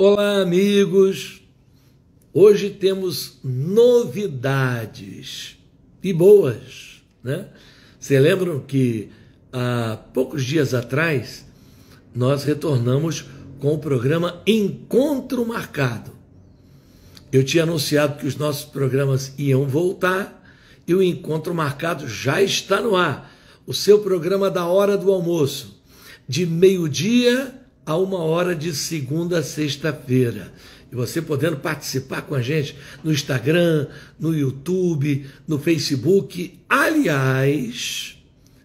Olá, amigos! Hoje temos novidades e boas, né? Vocês lembram que há poucos dias atrás nós retornamos com o programa Encontro Marcado. Eu tinha anunciado que os nossos programas iam voltar e o Encontro Marcado já está no ar. O seu programa da hora do almoço, de meio-dia a uma hora de segunda a sexta-feira. E você podendo participar com a gente no Instagram, no YouTube, no Facebook. Aliás,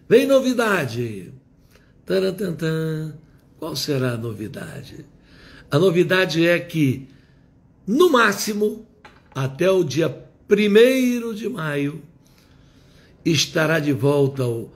vem novidade! Tarantantã. Qual será a novidade? A novidade é que, no máximo, até o dia 1 de maio, estará de volta o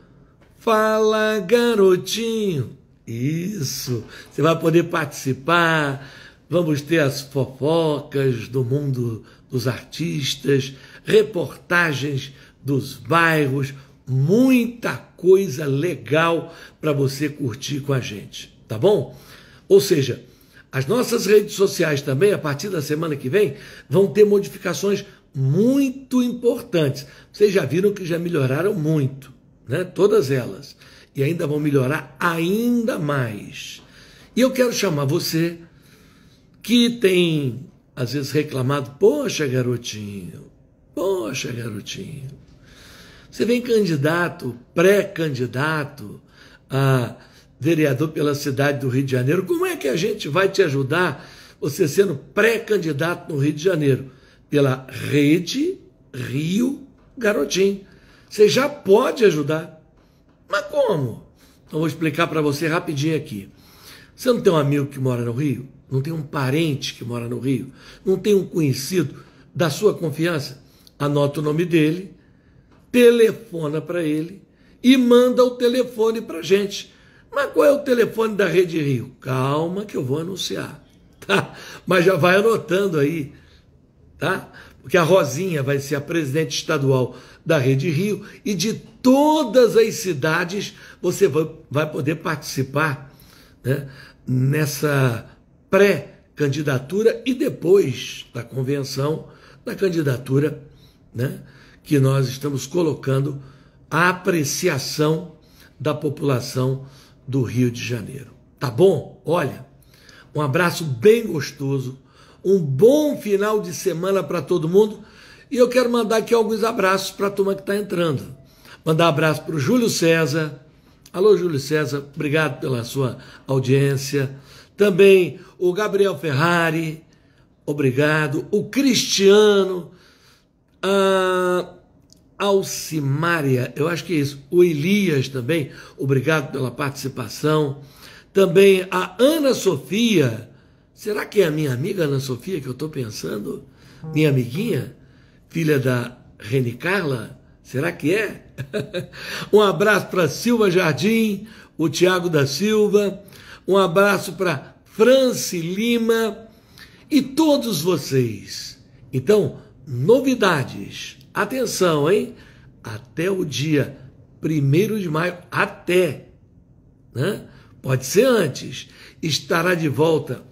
Fala Garotinho isso. Você vai poder participar. Vamos ter as fofocas do mundo dos artistas, reportagens dos bairros, muita coisa legal para você curtir com a gente, tá bom? Ou seja, as nossas redes sociais também, a partir da semana que vem, vão ter modificações muito importantes. Vocês já viram que já melhoraram muito, né? Todas elas e ainda vão melhorar ainda mais. E eu quero chamar você que tem às vezes reclamado: Poxa, garotinho, poxa, garotinho. Você vem candidato, pré-candidato a vereador pela cidade do Rio de Janeiro. Como é que a gente vai te ajudar, você sendo pré-candidato no Rio de Janeiro? Pela Rede Rio Garotinho. Você já pode ajudar. Mas como? Então vou explicar para você rapidinho aqui. Você não tem um amigo que mora no Rio? Não tem um parente que mora no Rio? Não tem um conhecido da sua confiança? Anota o nome dele, telefona para ele e manda o telefone para gente. Mas qual é o telefone da Rede Rio? Calma que eu vou anunciar, tá? Mas já vai anotando aí, tá? porque a Rosinha vai ser a presidente estadual da Rede Rio e de todas as cidades você vai, poder participar né, nessa pré-candidatura e depois da convenção da candidatura né, que nós estamos colocando a apreciação da população do Rio de Janeiro. Tá bom? Olha, um abraço bem gostoso um bom final de semana para todo mundo. E eu quero mandar aqui alguns abraços para a turma que está entrando. Mandar abraço para o Júlio César. Alô, Júlio César, obrigado pela sua audiência. Também o Gabriel Ferrari, obrigado. O Cristiano, a Alcimária, eu acho que é isso. O Elias também, obrigado pela participação. Também a Ana Sofia, Será que é a minha amiga Ana Sofia que eu estou pensando? Minha amiguinha? Filha da Reni Carla? Será que é? um abraço para Silva Jardim, o Tiago da Silva. Um abraço para Franci Lima e todos vocês. Então, novidades. Atenção, hein? Até o dia 1 de maio, até, né? Pode ser antes. Estará de volta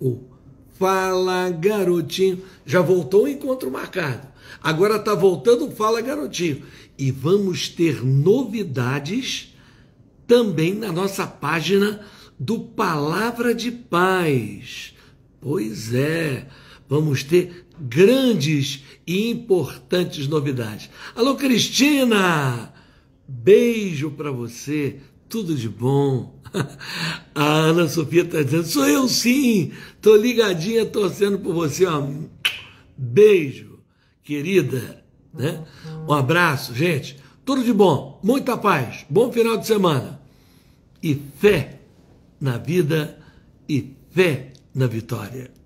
o Fala Garotinho. Já voltou o encontro marcado. Agora está voltando o Fala Garotinho. E vamos ter novidades também na nossa página do Palavra de Paz. Pois é, vamos ter grandes e importantes novidades. Alô, Cristina! Beijo para você, tudo de bom. A Ana Sofia está dizendo: sou eu sim, estou ligadinha, torcendo por você. Um beijo, querida. Né? Um abraço, gente. Tudo de bom, muita paz, bom final de semana e fé na vida e fé na vitória.